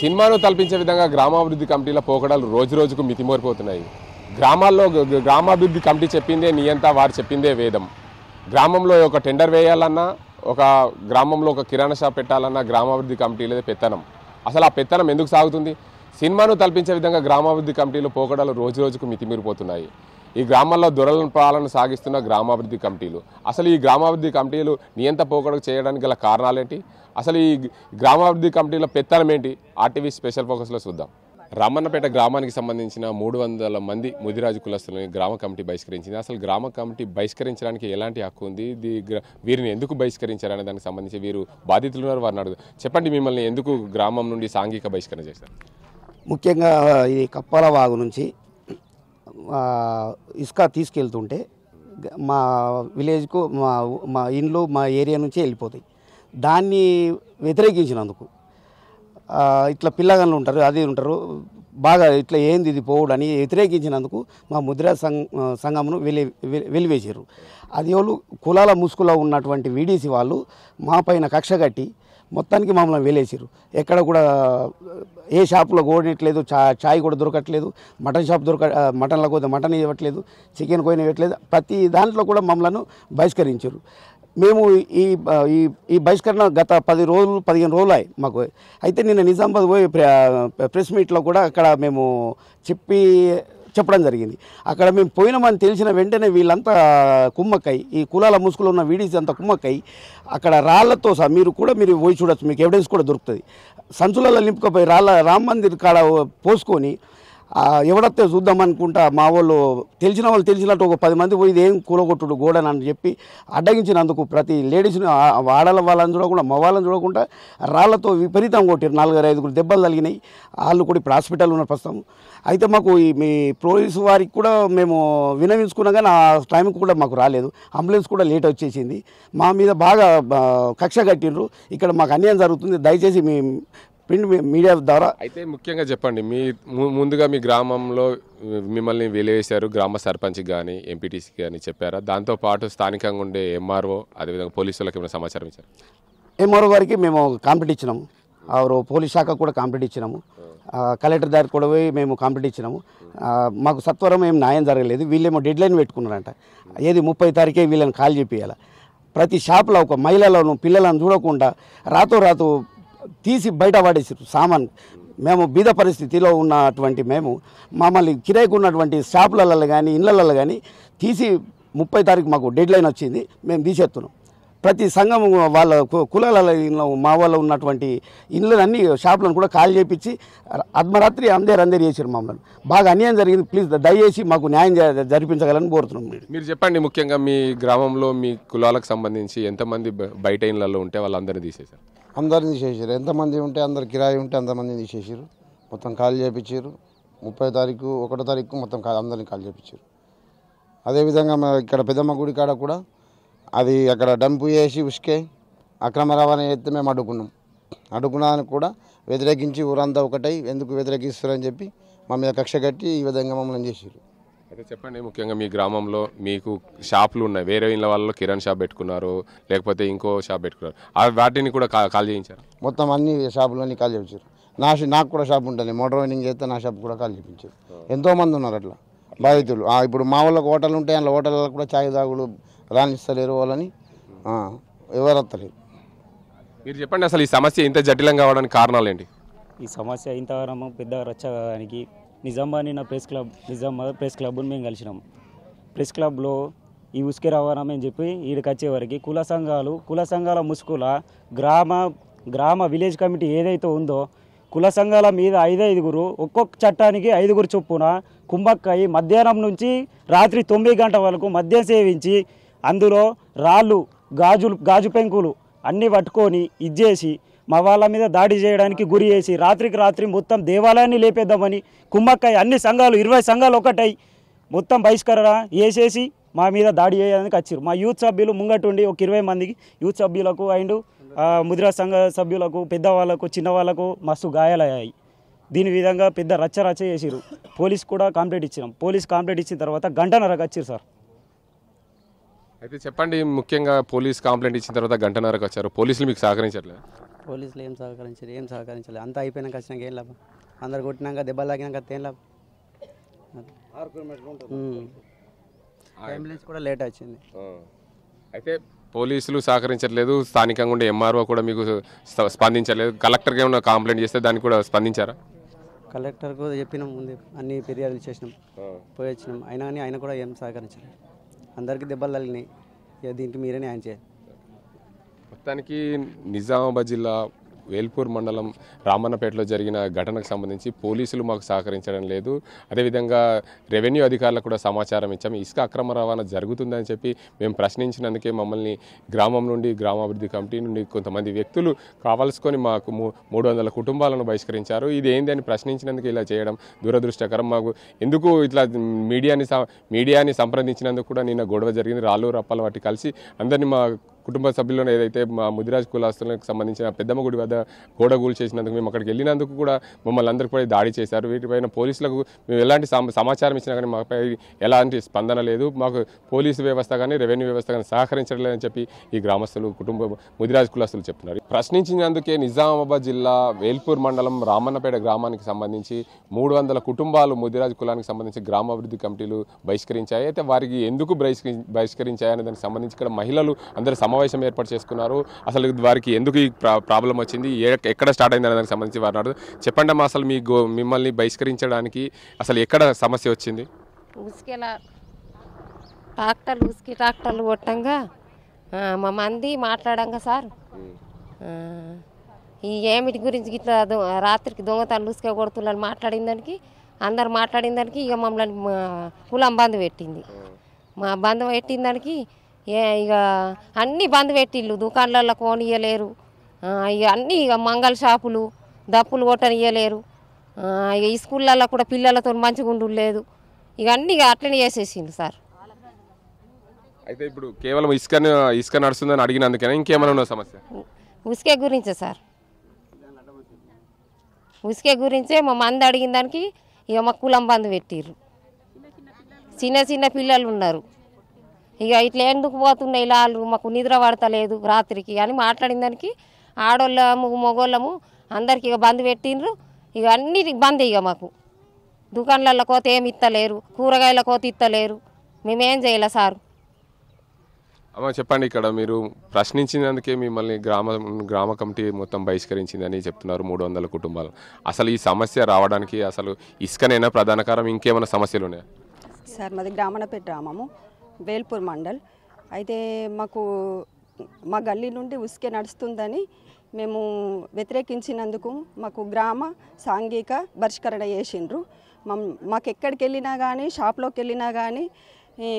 సినిమాను తలపించే విధంగా గ్రామాభివృద్ధి కమిటీల పోకడాలు రోజు రోజుకు మితిమోరిపోతున్నాయి గ్రామాల్లో గ్రామాభివృద్ధి కమిటీ చెప్పిందే నీయంతా వారు చెప్పిందే వేదం గ్రామంలో ఒక టెండర్ వేయాలన్నా ఒక గ్రామంలో ఒక కిరాణా షాప్ పెట్టాలన్నా గ్రామాభివృద్ధి లేదా పెత్తనం అసలు ఆ పెత్తనం ఎందుకు సాగుతుంది సినిమాను తలపించే విధంగా గ్రామాభివృద్ధి కమిటీలు పోకడాలు రోజు రోజుకు మితిమీరిపోతున్నాయి ఈ గ్రామాల్లో దొరలను పాలన సాగిస్తున్న గ్రామాభివృద్ధి కమిటీలు అసలు ఈ గ్రామాభివృద్ధి కమిటీలు నియంత పోకడకు చేయడానికి గల కారణాలేంటి అసలు ఈ గ్రామాభివృద్ధి కమిటీల పెత్తనం ఏంటి ఆర్టీవీ స్పెషల్ ఫోకస్లో చూద్దాం రామన్నపేట గ్రామానికి సంబంధించిన మూడు వందల మంది ముదిరాజు కులస్తులని గ్రామ కమిటీ బహిష్కరించింది అసలు గ్రామ కమిటీ బహిష్కరించడానికి ఎలాంటి హక్కు ఉంది వీరిని ఎందుకు బహిష్కరించారనే దానికి సంబంధించి వీరు బాధితులు ఉన్నారు వారిని అడుగు చెప్పండి మిమ్మల్ని ఎందుకు గ్రామం నుండి సాంఘిక బహిష్కరణ చేశారు ముఖ్యంగా ఇది కప్పాల వాగు నుంచి ఇసుక తీసుకెళ్తుంటే మా విలేజ్కు మా మా ఇండ్లు మా ఏరియా నుంచే వెళ్ళిపోతాయి దాన్ని వ్యతిరేకించినందుకు ఇట్లా పిల్లగాళ్ళు ఉంటారు అది ఉంటారు బాగా ఇట్లా ఏంది ఇది పోవడని వ్యతిరేకించినందుకు మా ముద్రా సంఘమును వెలి వెలివేశారు అది వాళ్ళు కులాల ముసుగులో ఉన్నటువంటి వీడీసీ వాళ్ళు మా పైన కక్ష కట్టి మొత్తానికి మమ్మల్ని వేలేసారు ఎక్కడ కూడా ఏ షాప్లో కోడట్లేదు చా చాయ్ కూడా దొరకట్లేదు మటన్ షాప్ దొరక మటన్లో పోతే మటన్ ఇవ్వట్లేదు చికెన్ కోయిన ఇవ్వట్లేదు ప్రతి దాంట్లో కూడా మమ్మల్ని బహిష్కరించారు మేము ఈ ఈ ఈ బహిష్కరణ గత పది రోజులు పదిహేను రోజులు అయి మాకు అయితే నిన్న నిజామాబాద్ పోయి ప్రెస్ మీట్లో కూడా అక్కడ మేము చెప్పి చెప్పడం జరిగింది అక్కడ మేము పోయినామని తెలిసిన వెంటనే వీళ్ళంతా కుమ్మక్కై ఈ కులాల ముసుగులో ఉన్న వీడియోస్ అంతా కుమ్మక్కై అక్కడ రాళ్లతో సహా మీరు కూడా మీరు పోయి చూడొచ్చు మీకు ఎవిడెన్స్ కూడా దొరుకుతుంది సంచులలో నింపుకపోయి రాళ్ళ రామ్ మందిర్ కాడ పోసుకొని ఎవడొస్తే చూద్దాం అనుకుంటా మా వాళ్ళు తెలిసిన వాళ్ళు తెలిసినట్టు ఒక పది మంది పోయి ఏం కూలగొట్టుడు గోడని అని చెప్పి అడ్డగించినందుకు ప్రతి లేడీస్ని ఆడల వాళ్ళని చూడకుండా మగవాళ్ళని చూడకుండా రాళ్లతో విపరీతం కొట్టారు నాలుగారు ఐదుగురు దెబ్బలు తగిలినాయి వాళ్ళు కూడా ఇప్పుడు హాస్పిటల్ ఉన్న ప్రస్తుతం అయితే మాకు మీ పోలీసు వారికి కూడా మేము వినవించుకున్నా కానీ ఆ టైంకి కూడా మాకు రాలేదు అంబులెన్స్ కూడా లేట్ వచ్చేసింది మా మీద బాగా కక్ష కట్టినరు ఇక్కడ మాకు అన్యాయం జరుగుతుంది దయచేసి మీ ప్రింట్ మీడియా ద్వారా అయితే ముఖ్యంగా చెప్పండి మీ ముందుగా మీ గ్రామంలో మిమ్మల్ని వెలివేశారు గ్రామ సర్పంచ్కి కానీ ఎంపీటీసీకి కానీ చెప్పారా దాంతోపాటు స్థానికంగా ఉండే ఎంఆర్ఓ అదేవిధంగా పోలీసులకు ఏమైనా సమాచారం ఇచ్చారు ఎంఆర్ఓ గారికి మేము కాంప్లీట్ ఇచ్చినాము ఆరు పోలీస్ శాఖ కూడా కాంప్లీట్ ఇచ్చినాము కలెక్టర్ దగ్గర కూడా పోయి మేము కాంప్లీట్ ఇచ్చినాము మాకు సత్వరం ఏం న్యాయం జరగలేదు వీళ్ళేమో డెడ్ లైన్ పెట్టుకున్నారంట ఏది ముప్పై తారీఖే వీళ్ళని కాల్ చేపియాలి ప్రతి షాప్లో ఒక మహిళలను పిల్లలను చూడకుండా రాతో రాతో తీసి బయట పడేసారు సామాన్ మేము బీద పరిస్థితిలో ఉన్నటువంటి మేము మమ్మల్ని కిరాయికి ఉన్నటువంటి షాపులలో కానీ ఇళ్ళలలో కానీ తీసి ముప్పై తారీఖు మాకు డెడ్ లైన్ వచ్చింది మేము తీసేస్తున్నాం ప్రతి సంఘం వాళ్ళ కులాలలో మా వాళ్ళు ఉన్నటువంటి ఇండ్లన్నీ షాపులను కూడా కాల్ చేపించి అర్ధరాత్రి అందరు అందరు చేశారు మమ్మల్ని బాగా అన్యాయం జరిగింది ప్లీజ్ దయచేసి మాకు న్యాయం జరిపించగలని కోరుతున్నాం మీరు చెప్పండి ముఖ్యంగా మీ గ్రామంలో మీ కులాలకు సంబంధించి ఎంతమంది బయట ఇండ్లలో ఉంటే వాళ్ళందరినీ తీసేశారు అందరిని తీసేసారు ఎంతమంది ఉంటే అందరు కిరాయి ఉంటే అంతమందిని తీసేసారు మొత్తం ఖాళీ చేయించారు ముప్పై తారీఖు ఒకటో తారీఖు మొత్తం అందరిని ఖాళీ చేయించారు అదేవిధంగా ఇక్కడ పెద్దమ్మ గుడి కాడ కూడా అది అక్కడ డంపు వేసి ఉసుకే అక్రమ రవాణా చేస్తే మేము అడ్డుకున్నాం అడ్డుకున్నానికి కూడా వ్యతిరేకించి ఊరంతా ఒకటై ఎందుకు వ్యతిరేకిస్తారని చెప్పి మా మీద కక్ష కట్టి ఈ విధంగా మమ్మల్ని చేసారు అయితే చెప్పండి ముఖ్యంగా మీ గ్రామంలో మీకు షాపులు ఉన్నాయి వేరే ఇళ్ళ వాళ్ళలో కిరాణ్ షాప్ పెట్టుకున్నారు లేకపోతే ఇంకో షాప్ పెట్టుకున్నారు వాటిని కూడా కాల్ చేయించారు మొత్తం అన్ని షాపులన్నీ కాల్ చేయించారు నా నాకు కూడా షాప్ ఉంటుంది మోటార్ వైనింగ్ చేస్తే నా షాప్ కూడా కాల్ చేయించారు ఎంతోమంది ఉన్నారు అట్లా బాధితులు ఇప్పుడు మా వాళ్ళకి హోటల్ ఉంటాయి అందులో హోటల్లో కూడా చాయ్ దాగుడు రాణిస్తలేరు వాళ్ళని ఎవరత్తలేదు మీరు చెప్పండి అసలు ఈ సమస్య ఇంత జటిలం కావడానికి కారణాలు ఏంటి ఈ సమస్య ఇంత పెద్ద రచ్చడానికి నిజామాబాద్ నా ప్రెస్ క్లబ్ నిజామాబాద్ ప్రెస్ క్లబ్ని మేము కలిసినాం ప్రెస్ క్లబ్లో ఈ ఉసుకే రవాణామని చెప్పి ఈడికి వచ్చేవారికి కుల సంఘాలు కుల సంఘాల ముసుకుల గ్రామ గ్రామ విలేజ్ కమిటీ ఏదైతే ఉందో కుల సంఘాల మీద ఐదైదుగురు ఒక్కొక్క చట్టానికి ఐదుగురు చొప్పున కుంభక్కాయి మధ్యాహ్నం నుంచి రాత్రి తొమ్మిది గంటల వరకు మద్యం సేవించి అందులో రాళ్ళు గాజులు గాజు పెంకులు అన్నీ పట్టుకొని ఇచ్చేసి మా వాళ్ళ మీద దాడి చేయడానికి గురి చేసి రాత్రికి రాత్రి మొత్తం దేవాలయాన్ని లేపేద్దామని కుమ్మక్కయ్య అన్ని సంఘాలు ఇరవై సంఘాలు ఒకటై మొత్తం బహిష్కరణ వేసేసి మా మీద దాడి చేయడానికి వచ్చారు మా యూత్ సభ్యులు ముంగటుండి ఒక ఇరవై మందికి యూత్ సభ్యులకు అండ్ ముద్రా సంఘ సభ్యులకు పెద్దవాళ్ళకు చిన్నవాళ్ళకు మస్తు గాయాలయ్యాయి దీని విధంగా పెద్ద రచ్చ రచ్చ చేసిరు పోలీస్ కూడా కంప్లైంట్ ఇచ్చినాం పోలీస్ కంప్లైంట్ ఇచ్చిన తర్వాత గంటనరకు వచ్చారు సార్ అయితే చెప్పండి ముఖ్యంగా పోలీస్ కంప్లైంట్ ఇచ్చిన తర్వాత గంటనరకు వచ్చారు పోలీసులు మీకు సహకరించట్లేదు పోలీసులు ఏం సహకరించారు ఏం సహకరించలేదు అంతా అయిపోయినాక వచ్చినాక ఏం లాభం అందరు కొట్టినాక దెబ్బలు తాకినాక ఏం లాభం అంబులెన్స్ కూడా లేట్ వచ్చింది అయితే పోలీసులు సహకరించట్లేదు స్థానికంగా ఉండే ఎంఆర్ఓ కూడా మీకు స్పందించలేదు కలెక్టర్కి ఏమైనా కంప్లైంట్ చేస్తే దానికి కూడా స్పందించారా కలెక్టర్కు చెప్పినాం ముందు అన్ని ఫిర్యాదులు చేసినాం పోయి వచ్చినాం అయినా కానీ ఆయన కూడా ఏం సహకరించలేదు అందరికీ దెబ్బలు తగిలినాయి దీనికి మీరే ఆయన చేయాలి మొత్తానికి నిజామాబాద్ జిల్లా వేల్పూర్ మండలం రామన్నపేటలో జరిగిన ఘటనకు సంబంధించి పోలీసులు మాకు సహకరించడం లేదు అదేవిధంగా రెవెన్యూ అధికారులకు కూడా సమాచారం ఇచ్చాము ఇసుక అక్రమ రవాణా జరుగుతుందని చెప్పి మేము ప్రశ్నించినందుకే మమ్మల్ని గ్రామం నుండి గ్రామాభివృద్ధి కమిటీ నుండి కొంతమంది వ్యక్తులు కావాల్సుకొని మాకు మూడు వందల కుటుంబాలను బహిష్కరించారు ఇది ఏంది అని ప్రశ్నించినందుకు ఇలా చేయడం దురదృష్టకరం మాకు ఎందుకు ఇట్లా మీడియాని మీడియాని సంప్రదించినందుకు కూడా నిన్న గొడవ జరిగింది రాళ్ళు రప్పాలు వాటి కలిసి అందరినీ మా కుటుంబ సభ్యులను ఏదైతే మా ముదిరాజ్ కులాస్తులకు సంబంధించిన పెద్దమ్మ గుడి వద్ద గోడ గూలు చేసినందుకు మేము అక్కడికి వెళ్ళినందుకు కూడా మమ్మల్ని అందరికీ కూడా దాడి చేశారు వీటిపైన పోలీసులకు మేము ఎలాంటి సమాచారం ఇచ్చినా కానీ మాపై ఎలాంటి స్పందన లేదు మాకు పోలీసు వ్యవస్థ కానీ రెవెన్యూ వ్యవస్థ కానీ లేదని చెప్పి ఈ గ్రామస్తులు కుటుంబ ముదిరాజ్ కులాస్తులు చెప్తున్నారు ప్రశ్నించినందుకే నిజామాబాద్ జిల్లా వేల్పూర్ మండలం రామన్నపేట గ్రామానికి సంబంధించి మూడు వందల కుటుంబాలు ముదిరాజ్ కులానికి సంబంధించి గ్రామాభివృద్ధి కమిటీలు బహిష్కరించాయి అయితే వారికి ఎందుకు బహిష్కరించాయి అనే దానికి సంబంధించి ఇక్కడ మహిళలు అందరూ సమ సమావేశం ఏర్పాటు చేసుకున్నారు అసలు వారికి ఎందుకు ఈ ప్రాబ్లం వచ్చింది ఎక్కడ స్టార్ట్ అయింది దానికి సంబంధించి వారు చెప్పండి అమ్మా అసలు మీ గో మిమ్మల్ని బహిష్కరించడానికి అసలు ఎక్కడ సమస్య వచ్చింది ట్రాక్టర్లు ట్రాక్టర్లు కొట్టంగా మా మంది మాట్లాడంగా సార్ ఈ ఏమిటి గురించి ఇట్లా రాత్రికి దొంగతనం ఉసుక కొడుతున్నారు మాట్లాడిన దానికి అందరు మాట్లాడిన దానికి ఇక మమ్మల్ని కులం బంధు పెట్టింది మా బంధం పెట్టిన దానికి ఏ ఇక అన్నీ బంద్ పెట్టిళ్ళు దుకాణాలలో కోనియలేరు ఇక అన్నీ ఇక మంగళ షాపులు దప్పులు కొట్టనియలేరు ఇక ఈ స్కూళ్ళల్లో కూడా పిల్లలతో మంచిగా ఉండు లేదు ఇక అన్నీ ఇక అట్లనే చేసేసిండు సార్ అయితే ఇప్పుడు కేవలం ఇసుక ఇసుక నడుస్తుందని అడిగినందుకైనా ఇంకేమైనా ఉన్న సమస్య ఉసుకే గురించే సార్ ఉసుకే గురించే మా మంది అడిగిన దానికి ఇక మా కులం బంద్ పెట్టిర్రు చిన్న చిన్న పిల్లలు ఉన్నారు ఇక ఇట్లా ఎందుకు పోతున్నాయి వాళ్ళు మాకు నిద్ర పడతలేదు రాత్రికి అని మాట్లాడిన దానికి ఆడోళ్ళము మగోళ్ళము అందరికి ఇక బంద్ పెట్టిండ్రు ఇక అన్ని బంద్ ఇక మాకు దుకాణాల కోత ఏమి ఇస్తలేరు కూరగాయల కోత ఇస్తలేరు మేమేం చేయలే సారు అమ్మ చెప్పండి ఇక్కడ మీరు ప్రశ్నించినందుకే మిమ్మల్ని గ్రామ గ్రామ కమిటీ మొత్తం బహిష్కరించిందని చెప్తున్నారు మూడు వందల కుటుంబాలు అసలు ఈ సమస్య రావడానికి అసలు ఇసుకనైనా ప్రధాన ఇంకేమైనా సమస్యలు ఉన్నాయా సార్ మాది గ్రామణపేట గ్రామము వేల్పూర్ మండల్ అయితే మాకు మా గల్లీ నుండి ఉసుకే నడుస్తుందని మేము వ్యతిరేకించినందుకు మాకు గ్రామ సాంఘిక బహిష్కరణ చేసిండ్రు మాకు ఎక్కడికి వెళ్ళినా కానీ షాప్లోకి వెళ్ళినా కానీ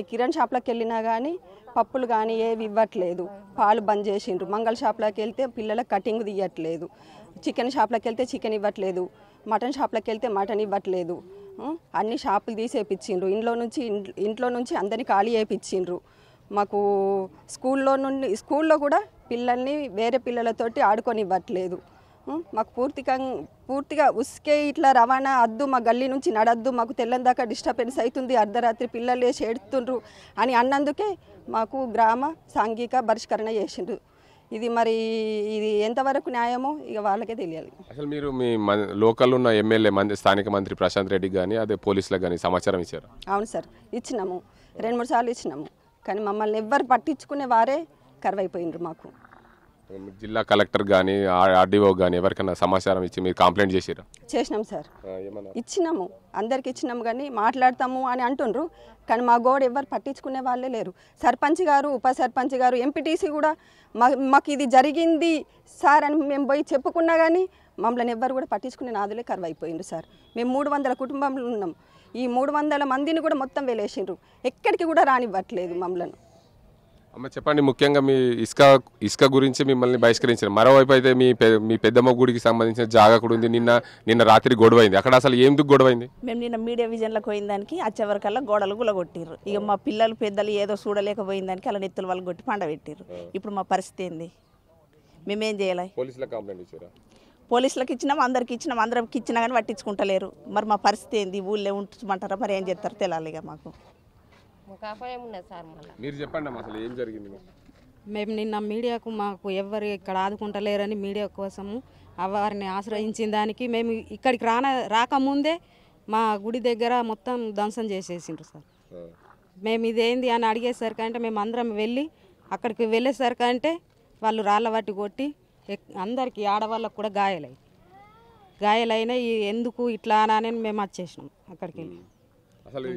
కిరణ్ షాప్లోకి వెళ్ళినా కానీ పప్పులు కానీ ఏవి ఇవ్వట్లేదు పాలు బంద్ చేసిండ్రు మంగళ షాప్లోకి వెళ్తే పిల్లలకు కటింగ్ తీయట్లేదు చికెన్ షాప్లోకి వెళ్తే చికెన్ ఇవ్వట్లేదు మటన్ షాప్లకు వెళ్తే మటన్ ఇవ్వట్లేదు అన్ని షాపులు తీసేపిచ్చిండ్రు ఇంట్లో నుంచి ఇంట్లో నుంచి అందరినీ ఖాళీ చేయించిండ్రు మాకు స్కూల్లో నుండి స్కూల్లో కూడా పిల్లల్ని వేరే పిల్లలతోటి ఆడుకొని ఇవ్వట్లేదు మాకు పూర్తిగా పూర్తిగా ఉసికే ఇట్లా రవాణా అద్దు మా గల్లీ నుంచి నడద్దు మాకు తెల్లని దాకా డిస్టర్బెన్స్ అవుతుంది అర్ధరాత్రి పిల్లలు వేసి అని అన్నందుకే మాకు గ్రామ సాంఘిక బహిష్కరణ చేసిండ్రు ఇది మరి ఇది ఎంతవరకు న్యాయమో ఇక వాళ్ళకే తెలియాలి అసలు మీరు మీ లోకల్ ఉన్న ఎమ్మెల్యే మంది స్థానిక మంత్రి ప్రశాంత్ రెడ్డి కానీ అదే పోలీసులకు కానీ సమాచారం ఇచ్చారు అవును సార్ ఇచ్చినాము రెండు మూడు సార్లు ఇచ్చినాము కానీ మమ్మల్ని ఎవ్వరు పట్టించుకునే వారే కరువైపోయినారు మాకు జిల్లా కలెక్టర్ కానీ ఆర్డీఓ కానీ ఎవరికైనా సమాచారం ఇచ్చి మీరు కంప్లైంట్ చేసారు చేసినాం సార్ ఇచ్చినాము అందరికి ఇచ్చినాము కానీ మాట్లాడతాము అని అంటుండ్రు కానీ మా గోడ ఎవరు పట్టించుకునే వాళ్ళే లేరు సర్పంచ్ గారు ఉప సర్పంచ్ గారు ఎంపీటీసీ కూడా మా మాకు ఇది జరిగింది సార్ అని మేము పోయి చెప్పుకున్నా కానీ మమ్మల్ని ఎవ్వరు కూడా పట్టించుకునే నాదులే కరువైపోయిండు సార్ మేము మూడు వందల కుటుంబంలో ఉన్నాం ఈ మూడు వందల మందిని కూడా మొత్తం వెళ్ళేసిండ్రు ఎక్కడికి కూడా రానివ్వట్లేదు మమ్మల్ని అమ్మ చెప్పండి ముఖ్యంగా మీ ఇసుక ఇసుక గురించి మిమ్మల్ని బహిష్కరించారు మరోవైపు అయితే మీ మీ పెద్దమ్మ గుడికి సంబంధించిన జాగా కూడా ఉంది నిన్న నిన్న రాత్రి గొడవైంది అక్కడ అసలు ఎందుకు గొడవైంది మేము నిన్న మీడియా విజన్లకు పోయిన దానికి అచ్చేవరకల్లా గోడలు గులగొట్టిర్రు ఇక మా పిల్లలు పెద్దలు ఏదో చూడలేకపోయిన దానికి అలా నెత్తులు వాళ్ళు కొట్టి పండబెట్టిర్రు ఇప్పుడు మా పరిస్థితి ఏంది మేమేం చేయాలి పోలీసులకు కంప్లైంట్ ఇచ్చారా పోలీసులకు ఇచ్చినాం అందరికి ఇచ్చినాం అందరికి ఇచ్చినా కానీ పట్టించుకుంటలేరు మరి మా పరిస్థితి ఏంది ఊళ్ళో ఉంటుమంటారా మరి ఏం చేస్తారు తెలాలిగా మాకు అపాయం సార్ మీరు చెప్పండి అసలు ఏం జరిగింది మేము నిన్న మీడియాకు మాకు ఎవరు ఇక్కడ ఆదుకుంటలేరని మీడియా కోసము వారిని ఆశ్రయించిన దానికి మేము ఇక్కడికి రాన రాకముందే మా గుడి దగ్గర మొత్తం ధ్వంసం చేసేసిండ్రు సార్ మేము ఇదేంది అని అడిగేసరికి అంటే మేము అందరం వెళ్ళి అక్కడికి వెళ్ళేసరికి అంటే వాళ్ళు రాళ్ళ వాటి కొట్టి అందరికీ ఆడవాళ్ళకు కూడా గాయాలయ్యి గాయాలైన ఎందుకు ఇట్లా అని మేము వచ్చేసినాం అక్కడికి వెళ్ళి అసలు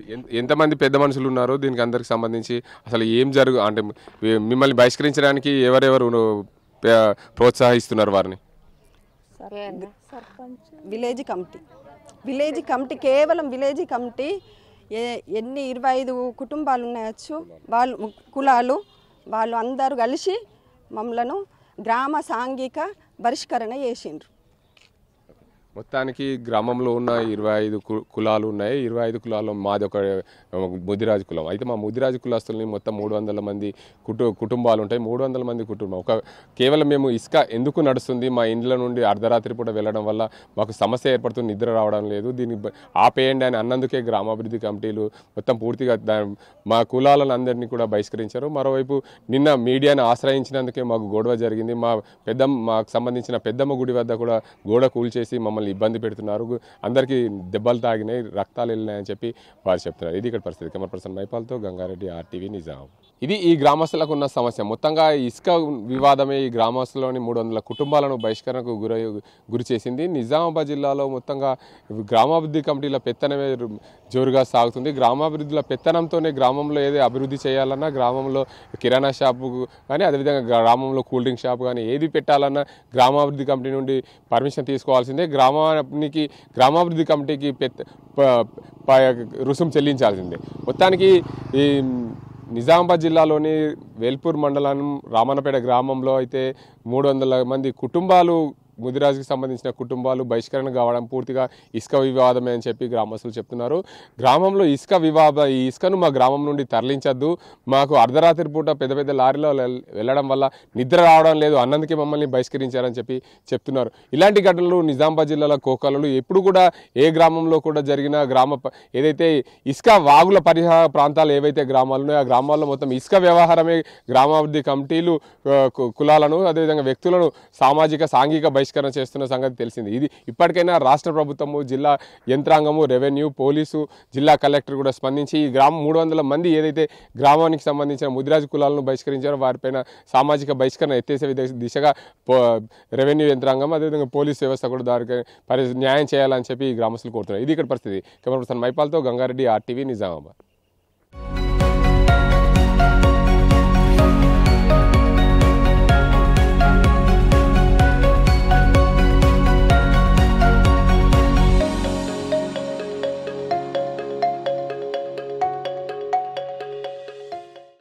ఎంతమంది పెద్ద మనుషులు ఉన్నారో దీనికి అందరికి సంబంధించి అసలు ఏం జరుగు అంటే మిమ్మల్ని బహిష్కరించడానికి ఎవరెవరు ప్రోత్సహిస్తున్నారు వారిని విలేజ్ కమిటీ విలేజ్ కమిటీ కేవలం విలేజ్ కమిటీ ఎన్ని ఇరవై ఐదు కుటుంబాలు ఉన్నాయచ్చు వాళ్ళు కులాలు వాళ్ళు అందరూ కలిసి మమ్మలను గ్రామ సాంఘిక పరిష్కరణ చేసిండ్రు మొత్తానికి గ్రామంలో ఉన్న ఇరవై ఐదు కులాలు ఉన్నాయి ఇరవై ఐదు కులాల్లో మాది ఒక ముదిరాజు కులం అయితే మా ముదిరాజు కులాస్తులని మొత్తం మూడు వందల మంది కుటు కుటుంబాలు ఉంటాయి మూడు వందల మంది కుటుంబం ఒక కేవలం మేము ఇసుక ఎందుకు నడుస్తుంది మా ఇండ్ల నుండి అర్ధరాత్రి పూట వెళ్ళడం వల్ల మాకు సమస్య ఏర్పడుతుంది నిద్ర రావడం లేదు దీన్ని ఆపేయండి అని అన్నందుకే గ్రామాభివృద్ధి కమిటీలు మొత్తం పూర్తిగా మా కులాలను అందరినీ కూడా బహిష్కరించారు మరోవైపు నిన్న మీడియాను ఆశ్రయించినందుకే మాకు గొడవ జరిగింది మా పెద్ద మాకు సంబంధించిన పెద్దమ్మ గుడి వద్ద కూడా గోడ కూల్చేసి మమ్మల్ని ఇబ్బంది పెడుతున్నారు అందరికీ దెబ్బలు తాగినాయి రక్తాలు వెళ్ళినాయని చెప్పి వారు చెప్తున్నారు ఇది ఇక్కడ పరిస్థితి కెమెరా పర్సన్ మైపాల్తో గంగారెడ్డి ఆర్టీవీ నిజాం ఇది ఈ గ్రామస్తులకు ఉన్న సమస్య మొత్తంగా ఇసుక వివాదమే ఈ గ్రామస్తులోని మూడు వందల కుటుంబాలను బహిష్కరణకు గురై గురి చేసింది నిజామాబాద్ జిల్లాలో మొత్తంగా గ్రామాభివృద్ధి కమిటీల పెత్తనమే జోరుగా సాగుతుంది గ్రామాభివృద్ధిలో పెత్తనంతోనే గ్రామంలో ఏది అభివృద్ధి చేయాలన్నా గ్రామంలో కిరాణా షాపు కానీ అదేవిధంగా గ్రామంలో కూల్ డ్రింక్ షాపు కానీ ఏది పెట్టాలన్నా గ్రామాభివృద్ధి కమిటీ నుండి పర్మిషన్ తీసుకోవాల్సిందే గ్రామానికి గ్రామాభివృద్ధి కమిటీకి రుసుం చెల్లించాల్సిందే మొత్తానికి ఈ నిజామాబాద్ జిల్లాలోని వేల్పూర్ మండలం రామన్నపేట గ్రామంలో అయితే మూడు వందల మంది కుటుంబాలు ముదిరాజుకి సంబంధించిన కుటుంబాలు బహిష్కరణ కావడం పూర్తిగా ఇసుక వివాదమే అని చెప్పి గ్రామస్తులు చెప్తున్నారు గ్రామంలో ఇసుక వివాద ఈ ఇసుకను మా గ్రామం నుండి తరలించద్దు మాకు అర్ధరాత్రి పూట పెద్ద పెద్ద లారీలో వెళ్ళడం వల్ల నిద్ర రావడం లేదు అన్నందుకే మమ్మల్ని బహిష్కరించారని చెప్పి చెప్తున్నారు ఇలాంటి ఘటనలు నిజామాబాద్ జిల్లాలో కోకలలు ఎప్పుడు కూడా ఏ గ్రామంలో కూడా జరిగిన గ్రామ ఏదైతే ఇసుక వాగుల పరిహార ప్రాంతాలు ఏవైతే గ్రామాలు ఉన్నాయో ఆ గ్రామాల్లో మొత్తం ఇసుక వ్యవహారమే గ్రామాభివృద్ధి కమిటీలు కులాలను అదేవిధంగా వ్యక్తులను సామాజిక సాంఘిక బహిష్కరణ బహిష్కరణ చేస్తున్న సంగతి తెలిసింది ఇది ఇప్పటికైనా రాష్ట్ర ప్రభుత్వము జిల్లా యంత్రాంగము రెవెన్యూ పోలీసు జిల్లా కలెక్టర్ కూడా స్పందించి ఈ గ్రామం మూడు వందల మంది ఏదైతే గ్రామానికి సంబంధించిన ముదిరాజు కులాలను బహిష్కరించారో వారిపైన సామాజిక బహిష్కరణ ఎత్తేసే దిశగా రెవెన్యూ యంత్రాంగం అదేవిధంగా పోలీసు వ్యవస్థ కూడా దానికి పరి న్యాయం చేయాలని చెప్పి ఈ గ్రామస్తులు కోరుతున్నారు ఇది ఇక్కడ పరిస్థితి కెమెరా పర్సన్ మైపాల్తో గంగారెడ్డి ఆర్టీవీ నిజామాబాద్